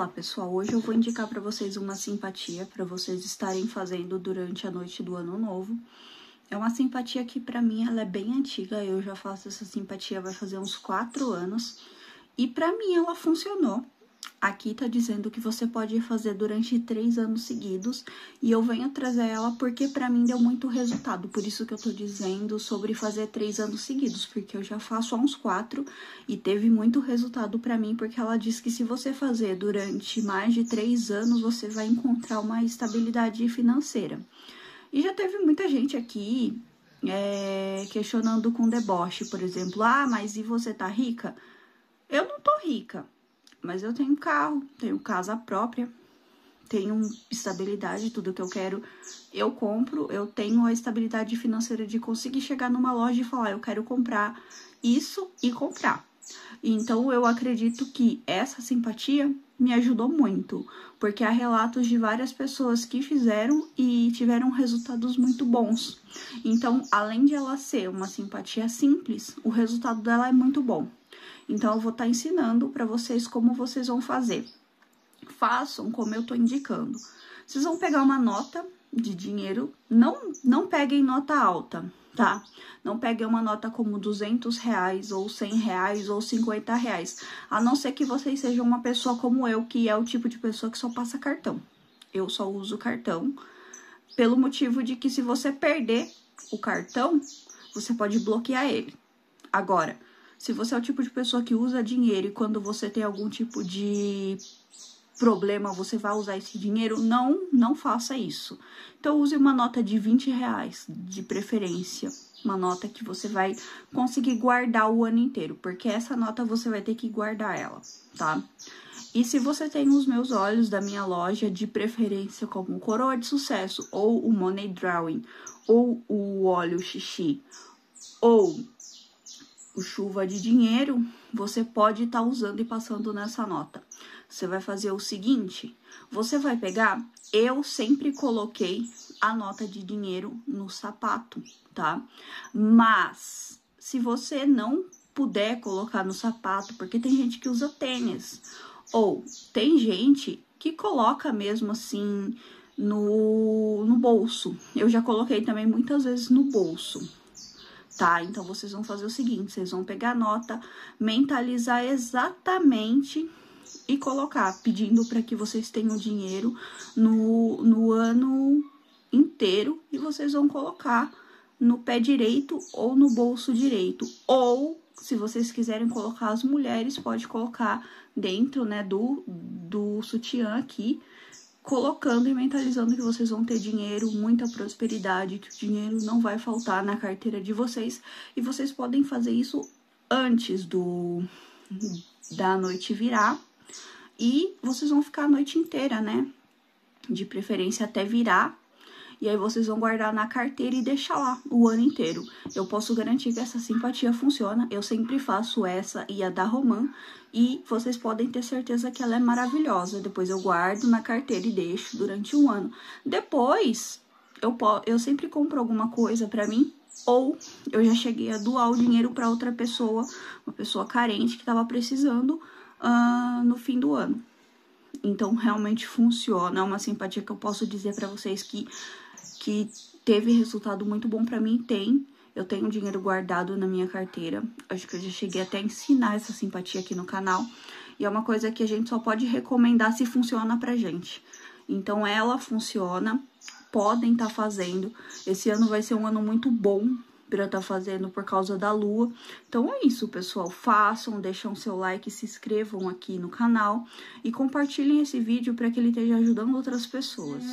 Olá pessoal, hoje eu vou indicar para vocês uma simpatia para vocês estarem fazendo durante a noite do ano novo. É uma simpatia que para mim ela é bem antiga, eu já faço essa simpatia vai fazer uns 4 anos e para mim ela funcionou Aqui tá dizendo que você pode fazer durante três anos seguidos e eu venho trazer ela porque para mim deu muito resultado. Por isso que eu tô dizendo sobre fazer três anos seguidos, porque eu já faço há uns quatro e teve muito resultado para mim, porque ela diz que se você fazer durante mais de três anos, você vai encontrar uma estabilidade financeira. E já teve muita gente aqui é, questionando com deboche, por exemplo, ah, mas e você tá rica? Eu não tô rica mas eu tenho carro, tenho casa própria, tenho estabilidade, tudo que eu quero eu compro, eu tenho a estabilidade financeira de conseguir chegar numa loja e falar, eu quero comprar isso e comprar. Então eu acredito que essa simpatia me ajudou muito, porque há relatos de várias pessoas que fizeram e tiveram resultados muito bons. Então, além de ela ser uma simpatia simples, o resultado dela é muito bom. Então, eu vou estar tá ensinando para vocês como vocês vão fazer. Façam como eu estou indicando. Vocês vão pegar uma nota de dinheiro, não, não peguem nota alta, tá? Não peguem uma nota como 200 reais, ou 100 reais, ou 50 reais. A não ser que vocês sejam uma pessoa como eu, que é o tipo de pessoa que só passa cartão. Eu só uso cartão, pelo motivo de que se você perder o cartão, você pode bloquear ele. Agora, se você é o tipo de pessoa que usa dinheiro e quando você tem algum tipo de problema você vai usar esse dinheiro, não, não faça isso. Então use uma nota de 20 reais, de preferência. Uma nota que você vai conseguir guardar o ano inteiro, porque essa nota você vai ter que guardar ela, tá? E se você tem os meus olhos da minha loja, de preferência como Coroa de Sucesso, ou o Money Drawing, ou o Óleo Xixi, ou chuva de dinheiro, você pode estar tá usando e passando nessa nota. Você vai fazer o seguinte, você vai pegar, eu sempre coloquei a nota de dinheiro no sapato, tá? Mas, se você não puder colocar no sapato, porque tem gente que usa tênis, ou tem gente que coloca mesmo assim no, no bolso. Eu já coloquei também muitas vezes no bolso, tá? Então, vocês vão fazer o seguinte, vocês vão pegar a nota, mentalizar exatamente e colocar, pedindo para que vocês tenham dinheiro no, no ano inteiro e vocês vão colocar no pé direito ou no bolso direito. Ou, se vocês quiserem colocar as mulheres, pode colocar dentro, né, do, do sutiã aqui, colocando e mentalizando que vocês vão ter dinheiro, muita prosperidade, que o dinheiro não vai faltar na carteira de vocês e vocês podem fazer isso antes do da noite virar e vocês vão ficar a noite inteira, né? De preferência até virar e aí vocês vão guardar na carteira e deixar lá o ano inteiro. Eu posso garantir que essa simpatia funciona. Eu sempre faço essa e a da romã E vocês podem ter certeza que ela é maravilhosa. Depois eu guardo na carteira e deixo durante um ano. Depois, eu, eu sempre compro alguma coisa pra mim ou eu já cheguei a doar o dinheiro para outra pessoa, uma pessoa carente que estava precisando uh, no fim do ano. Então realmente funciona, é uma simpatia que eu posso dizer para vocês que que teve resultado muito bom para mim, tem. Eu tenho dinheiro guardado na minha carteira. Acho que eu já cheguei até a ensinar essa simpatia aqui no canal. E é uma coisa que a gente só pode recomendar se funciona pra gente. Então ela funciona, podem estar tá fazendo. Esse ano vai ser um ano muito bom Libra tá fazendo por causa da lua. Então é isso, pessoal. Façam, deixam seu like, se inscrevam aqui no canal e compartilhem esse vídeo para que ele esteja ajudando outras pessoas.